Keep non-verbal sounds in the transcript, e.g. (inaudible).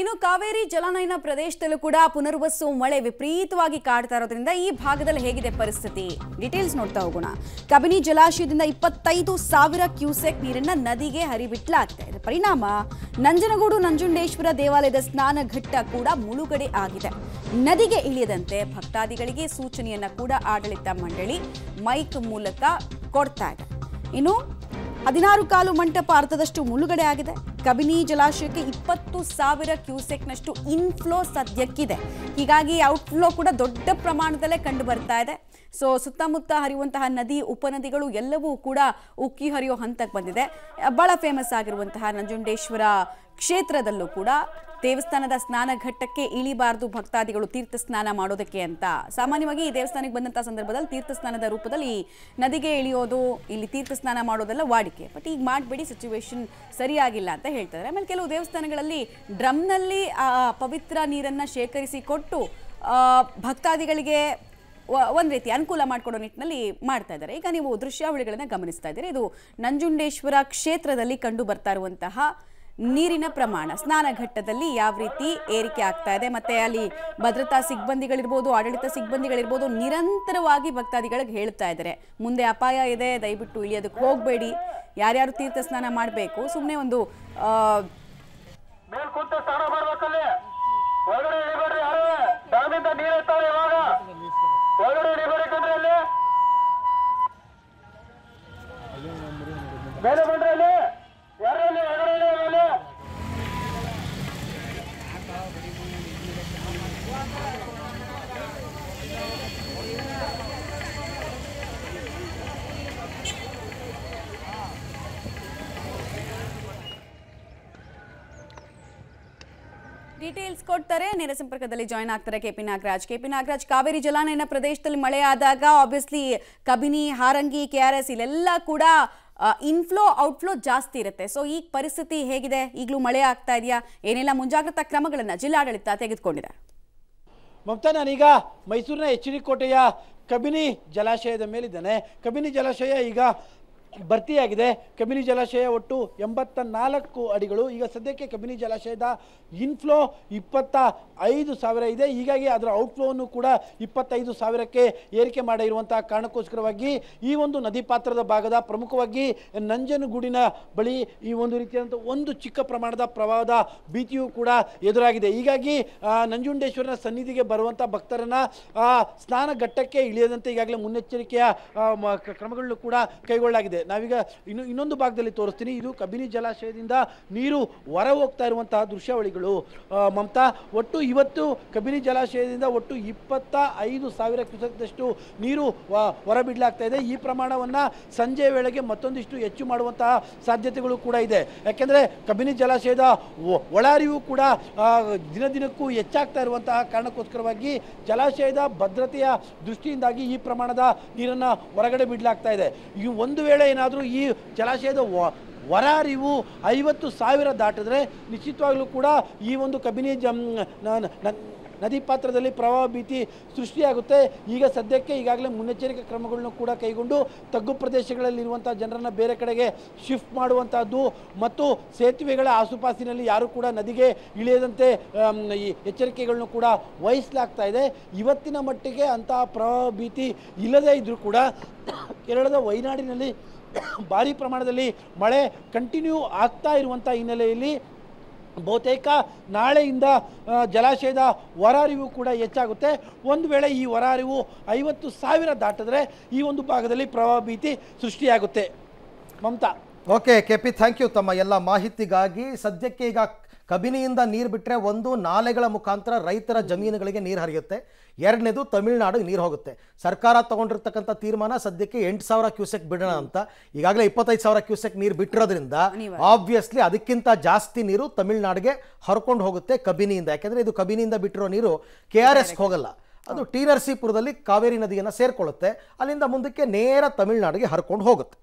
ಇನ್ನು ಕಾವೇರಿ ಜಲಾನಯನ ಪ್ರದೇಶದಲ್ಲೂ ಕೂಡ ಪುನರ್ವಸು ಮಳೆ ವಿಪರೀತವಾಗಿ ಕಾಡ್ತಾ ಇರೋದ್ರಿಂದ ಈ ಭಾಗದಲ್ಲಿ ಹೇಗಿದೆ ಪರಿಸ್ಥಿತಿ ಡೀಟೇಲ್ಸ್ ನೋಡ್ತಾ ಹೋಗೋಣ ಕಬಿನಿ ಜಲಾಶಯದಿಂದ ಇಪ್ಪತ್ತೈದು ಸಾವಿರ ಕ್ಯೂಸೆಕ್ ನೀರನ್ನ ನದಿಗೆ ಹರಿಬಿಟ್ಲಾಗ್ತಾ ಇದೆ ಪರಿಣಾಮ ನಂಜನಗೂಡು ನಂಜುಂಡೇಶ್ವರ ದೇವಾಲಯದ ಸ್ನಾನ ಘಟ್ಟ ಕೂಡ ಮುಳುಗಡೆ ಆಗಿದೆ ನದಿಗೆ ಇಳಿಯದಂತೆ ಭಕ್ತಾದಿಗಳಿಗೆ ಸೂಚನೆಯನ್ನ ಕೂಡ ಆಡಳಿತ ಮಂಡಳಿ ಮೈಕ್ ಮೂಲಕ ಕೊಡ್ತಾ ಇದೆ ಇನ್ನು ಹದಿನಾರು ಕಾಲು ಮಂಟಪ ಅರ್ಧದಷ್ಟು ಮುಳುಗಡೆ ಆಗಿದೆ ಕಬಿನಿ ಜಲಾಶಯಕ್ಕೆ ಇಪ್ಪತ್ತು ಸಾವಿರ ಕ್ಯೂಸೆಕ್ನಷ್ಟು ಇನ್ಫ್ಲೋ ಸದ್ಯಕ್ಕಿದೆ ಹೀಗಾಗಿ ಔಟ್ಫ್ಲೋ ಕೂಡ ದೊಡ್ಡ ಪ್ರಮಾಣದಲ್ಲೇ ಕಂಡು ಬರ್ತಾ ಇದೆ ಸೊ ಸುತ್ತಮುತ್ತ ಹರಿಯುವಂತಹ ನದಿ ಉಪನದಿಗಳು ಎಲ್ಲವೂ ಕೂಡ ಉಕ್ಕಿ ಹರಿಯೋ ಹಂತಕ್ಕೆ ಬಂದಿದೆ ಭಾಳ ಫೇಮಸ್ ಆಗಿರುವಂತಹ ನಂಜುಂಡೇಶ್ವರ ಕ್ಷೇತ್ರದಲ್ಲೂ ಕೂಡ ದೇವಸ್ಥಾನದ ಸ್ನಾನ ಘಟ್ಟಕ್ಕೆ ಇಳಿಬಾರದು ಭಕ್ತಾದಿಗಳು ತೀರ್ಥ ಸ್ನಾನ ಮಾಡೋದಕ್ಕೆ ಅಂತ ಸಾಮಾನ್ಯವಾಗಿ ಈ ದೇವಸ್ಥಾನಕ್ಕೆ ಬಂದಂಥ ಸಂದರ್ಭದಲ್ಲಿ ತೀರ್ಥ ಸ್ನಾನದ ರೂಪದಲ್ಲಿ ನದಿಗೆ ಇಳಿಯೋದು ಇಲ್ಲಿ ತೀರ್ಥ ಸ್ನಾನ ಮಾಡೋದೆಲ್ಲ ವಾಡಿಕೆ ಬಟ್ ಈಗ ಮಾಡಬೇಡಿ ಸಿಚುವೇಶನ್ ಸರಿಯಾಗಿಲ್ಲ ಅಂತ ಹೇಳ್ತಾರೆ ಆಮೇಲೆ ಕೆಲವು ದೇವಸ್ಥಾನಗಳಲ್ಲಿ ಡ್ರಮ್ನಲ್ಲಿ ಆ ಪವಿತ್ರ ನೀರನ್ನು ಶೇಖರಿಸಿ ಕೊಟ್ಟು ಭಕ್ತಾದಿಗಳಿಗೆ ಒಂದು ರೀತಿ ಅನುಕೂಲ ಮಾಡಿಕೊಡೋ ನಿಟ್ಟಿನಲ್ಲಿ ಮಾಡ್ತಾ ಇದ್ದಾರೆ ಈಗ ನೀವು ದೃಶ್ಯಾವಳಿಗಳನ್ನು ಗಮನಿಸ್ತಾ ಇದ್ದೀರಿ ಇದು ನಂಜುಂಡೇಶ್ವರ ಕ್ಷೇತ್ರದಲ್ಲಿ ಕಂಡು ಬರ್ತಾ ಇರುವಂತಹ ನೀರಿನ ಪ್ರಮಾಣ ಸ್ನಾನ ಘಟ್ಟದಲ್ಲಿ ಯಾವ ರೀತಿ ಏರಿಕೆ ಆಗ್ತಾ ಇದೆ ಮತ್ತೆ ಅಲ್ಲಿ ಭದ್ರತಾ ಸಿಬ್ಬಂದಿಗಳಿರ್ಬೋದು ಆಡಳಿತ ಸಿಬ್ಬಂದಿಗಳಿರ್ಬೋದು ನಿರಂತರವಾಗಿ ಭಕ್ತಾದಿಗಳಿಗೆ ಹೇಳ್ತಾ ಇದ್ದಾರೆ ಮುಂದೆ ಅಪಾಯ ಇದೆ ದಯವಿಟ್ಟು ಇಳಿಯೋದಕ್ಕೆ ಹೋಗಬೇಡಿ ಯಾರ್ಯಾರು ತೀರ್ಥ ಸ್ನಾನ ಮಾಡಬೇಕು ಸುಮ್ಮನೆ ಒಂದು ಮೇಲೆ ಬಂದ್ರೆ ಡೀಟೇಲ್ಸ್ ಕೊಡ್ತಾರೆ ನೇರ ಸಂಪರ್ಕದಲ್ಲಿ ಜಾಯ್ನ್ ಆಗ್ತಾರೆ ಕೆಪಿ ನಾಗರಾಜ್ ಕೆಪಿ ನಾಗರಾಜ್ ಕಾವೇರಿ ಜಲಾನಯನ ಪ್ರದೇಶದಲ್ಲಿ ಮಳೆ ಆದಾಗ obviously Kabini Harangi K R S ಇಲ್ಲೆಲ್ಲ ಕೂಡ ಇನ್ಫ್ಲೋ ಔಟ್ಫ್ಲೋ ಜಾಸ್ತಿ ಇರುತ್ತೆ ಸೊ ಈ ಪರಿಸ್ಥಿತಿ ಹೇಗಿದೆ ಈಗಲೂ ಮಳೆ ಆಗ್ತಾ ಇದೆಯಾ ಏನೆಲ್ಲ ಮುಂಜಾಗ್ರತಾ ಕ್ರಮಗಳನ್ನು ಜಿಲ್ಲಾಡಳಿತ ತೆಗೆದುಕೊಂಡಿದೆ ಮಮತಾ ನಾನೀಗ ಮೈಸೂರಿನ ಎಚ್ ಡಿ ಕೋಟೆಯ ಕಬಿನಿ ಜಲಾಶಯದ ಮೇಲಿದ್ದಾನೆ ಕಬಿನಿ ಜಲಾಶಯ ಈಗ ಭರ್ತಿಯಾಗಿದೆ ಕಬಿನಿ ಜಲಾಶಯ ಒಟ್ಟು ಎಂಬತ್ತ ನಾಲ್ಕು ಅಡಿಗಳು ಈಗ ಸದ್ಯಕ್ಕೆ ಕಬಿನಿ ಜಲಾಶಯದ ಇನ್ಫ್ಲೋ ಇಪ್ಪತ್ತ ಐದು ಸಾವಿರ ಇದೆ ಹೀಗಾಗಿ ಅದರ ಔಟ್ಫ್ಲೋವನ್ನು ಕೂಡ ಇಪ್ಪತ್ತೈದು ಸಾವಿರಕ್ಕೆ ಏರಿಕೆ ಮಾಡಿರುವಂತಹ ಕಾರಣಕ್ಕೋಸ್ಕರವಾಗಿ ಈ ಒಂದು ನದಿ ಪಾತ್ರದ ಭಾಗದ ಪ್ರಮುಖವಾಗಿ ನಂಜನಗೂಡಿನ ಬಳಿ ಈ ಒಂದು ರೀತಿಯಾದಂಥ ಒಂದು ಚಿಕ್ಕ ಪ್ರಮಾಣದ ಪ್ರವಾಹದ ಭೀತಿಯೂ ಕೂಡ ಎದುರಾಗಿದೆ ಹೀಗಾಗಿ ನಂಜುಂಡೇಶ್ವರನ ಸನ್ನಿಧಿಗೆ ಬರುವಂಥ ಭಕ್ತರನ್ನು ಸ್ನಾನಘಟ್ಟಕ್ಕೆ ಇಳಿಯದಂತೆ ಈಗಾಗಲೇ ಮುನ್ನೆಚ್ಚರಿಕೆಯ ಕ್ರಮಗಳನ್ನು ಕೂಡ ಕೈಗೊಳ್ಳಲಾಗಿದೆ ನಾವೀಗ ಇನ್ನು ಇನ್ನೊಂದು ಭಾಗದಲ್ಲಿ ತೋರಿಸ್ತೀನಿ ಇದು ಕಬಿನಿ ಜಲಾಶಯದಿಂದ ನೀರು ಹೊರ ಹೋಗ್ತಾ ಇರುವಂತಹ ದೃಶ್ಯಾವಳಿಗಳು ಮಮತಾ ಒಟ್ಟು ಇವತ್ತು ಕಬಿನಿ ಜಲಾಶಯದಿಂದ ಒಟ್ಟು ಇಪ್ಪತ್ತ ಐದು ಸಾವಿರ ಕ್ಯೂಸೆಕ್ದಷ್ಟು ನೀರು ಹೊರಬಿಡಲಾಗ್ತಾ ಇದೆ ಈ ಪ್ರಮಾಣವನ್ನು ಸಂಜೆ ವೇಳೆಗೆ ಮತ್ತೊಂದಿಷ್ಟು ಹೆಚ್ಚು ಮಾಡುವಂತಹ ಸಾಧ್ಯತೆಗಳು ಕೂಡ ಇದೆ ಯಾಕೆಂದರೆ ಕಬಿನಿ ಜಲಾಶಯದ ಒಳಹರಿವು ಕೂಡ ದಿನ ದಿನಕ್ಕೂ ಹೆಚ್ಚಾಗ್ತಾ ಇರುವಂತಹ ಕಾರಣಕ್ಕೋಸ್ಕರವಾಗಿ ಜಲಾಶಯದ ಭದ್ರತೆಯ ದೃಷ್ಟಿಯಿಂದಾಗಿ ಈ ಪ್ರಮಾಣದ ನೀರನ್ನು ಹೊರಗಡೆ ಬಿಡಲಾಗ್ತಾ ಇದೆ ಈ ಒಂದು ವೇಳೆ ಏನಾದರೂ ಈ ಜಲಾಶಯದ ವರ ಅರಿವು ಐವತ್ತು ಸಾವಿರ ದಾಟಿದ್ರೆ ನಿಶ್ಚಿತವಾಗಲೂ ಕೂಡ ಈ ಒಂದು ಕಬಿನಿ ಜಮ್ ನದಿ ಪಾತ್ರದಲ್ಲಿ ಪ್ರವಾಹ ಭೀತಿ ಸೃಷ್ಟಿಯಾಗುತ್ತೆ ಈಗ ಸದ್ಯಕ್ಕೆ ಈಗಾಗಲೇ ಮುನ್ನೆಚ್ಚರಿಕೆ ಕ್ರಮಗಳನ್ನು ಕೂಡ ಕೈಗೊಂಡು ತಗ್ಗು ಪ್ರದೇಶಗಳಲ್ಲಿರುವಂಥ ಜನರನ್ನು ಬೇರೆ ಕಡೆಗೆ ಶಿಫ್ಟ್ ಮಾಡುವಂಥದ್ದು ಮತ್ತು ಸೇತುವೆಗಳ ಆಸುಪಾಸಿನಲ್ಲಿ ಯಾರೂ ಕೂಡ ನದಿಗೆ ಇಳಿಯದಂತೆ ಈ ಎಚ್ಚರಿಕೆಗಳನ್ನು ಕೂಡ ವಹಿಸಲಾಗ್ತಾ ಇದೆ ಇವತ್ತಿನ ಮಟ್ಟಿಗೆ ಅಂತಹ ಪ್ರವಾಹ ಭೀತಿ ಇಲ್ಲದೇ ಇದ್ದರೂ ಕೂಡ (coughs) ಕೇರಳದ ವಯನಾಡಿನಲ್ಲಿ ಭಾರಿ ಪ್ರಮಾಣದಲ್ಲಿ ಮಳೆ ಕಂಟಿನ್ಯೂ ಆಗ್ತಾ ಇರುವಂಥ ಹಿನ್ನೆಲೆಯಲ್ಲಿ ಬಹುತೇಕ ನಾಳೆಯಿಂದ ಜಲಾಶಯದ ಹೊರಹರಿವು ಕೂಡ ಹೆಚ್ಚಾಗುತ್ತೆ ಒಂದು ವೇಳೆ ಈ ಹೊರಹರಿವು ಐವತ್ತು ಸಾವಿರ ದಾಟಿದ್ರೆ ಈ ಒಂದು ಭಾಗದಲ್ಲಿ ಪ್ರವಾಹ ಭೀತಿ ಸೃಷ್ಟಿಯಾಗುತ್ತೆ Mamata okay K P thank you ತಮ್ಮ ಎಲ್ಲ ಮಾಹಿತಿಗಾಗಿ ಸದ್ಯಕ್ಕೆ ಈಗ ಕಬಿನಿಯಿಂದ ನೀರು ಬಿಟ್ಟರೆ ಒಂದು ನಾಲೆಗಳ ಮುಖಾಂತರ ರೈತರ ಜಮೀನುಗಳಿಗೆ ನೀರು ಹರಿಯುತ್ತೆ ಎರಡನೇದು ತಮಿಳುನಾಡಿಗೆ ನೀರು ಹೋಗುತ್ತೆ ಸರ್ಕಾರ ತಗೊಂಡಿರ್ತಕ್ಕಂಥ ತೀರ್ಮಾನ ಸದ್ಯಕ್ಕೆ ಎಂಟು ಸಾವಿರ ಕ್ಯೂಸೆಕ್ ಬಿಡೋಣ ಅಂತ ಈಗಾಗಲೇ ಇಪ್ಪತ್ತೈದು ಸಾವಿರ ಕ್ಯೂಸೆಕ್ ನೀರು ಬಿಟ್ಟಿರೋದ್ರಿಂದ ಆಬ್ವಿಯಸ್ಲಿ ಅದಕ್ಕಿಂತ ಜಾಸ್ತಿ ನೀರು ತಮಿಳುನಾಡಿಗೆ ಹರ್ಕೊಂಡು ಹೋಗುತ್ತೆ ಕಬಿನಿಯಿಂದ ಯಾಕೆಂದರೆ ಇದು ಕಬಿನಿಯಿಂದ ಬಿಟ್ಟಿರೋ ನೀರು ಕೆ ಆರ್ ಎಸ್ಗೆ ಹೋಗಲ್ಲ ಅದು ಟಿ ನರಸೀಪುರದಲ್ಲಿ ಕಾವೇರಿ ನದಿಯನ್ನು ಸೇರಿಕೊಳ್ಳುತ್ತೆ ಅಲ್ಲಿಂದ ಮುಂದಕ್ಕೆ ನೇರ ತಮಿಳುನಾಡಿಗೆ ಹರ್ಕೊಂಡು ಹೋಗುತ್ತೆ